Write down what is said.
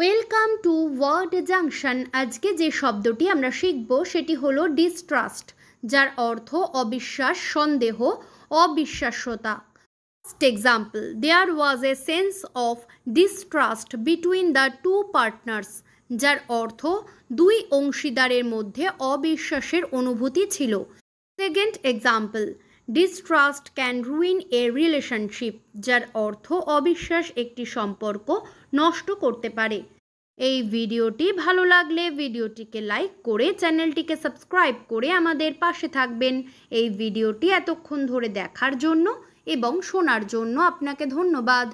welcome to word junction আজকে যে শব্দটি আমরা শিখব সেটি হলো ডিস্ট্রাস্ট যার অর্থ অবিশ্বাস সন্দেহ অবিশ্বাস্যতা first example there was a sense of distrust between the two partners যার অর্থ দুই অংশীদারের মধ্যে অবিশ্বাসের অনুভূতি ছিল second example distrust can ruin a relationship যার অর্থ অবিশ্বাস একটি সম্পর্ক নষ্ট করতে পারে এই ভিডিওটি ভালো লাগলে ভিডিওটিকে লাইক করে চ্যানেলটিকে সাবস্ক্রাইব করে আমাদের পাশে থাকবেন এই ভিডিওটি এতক্ষণ ধরে দেখার জন্য এবং শোনার জন্য আপনাকে ধন্যবাদ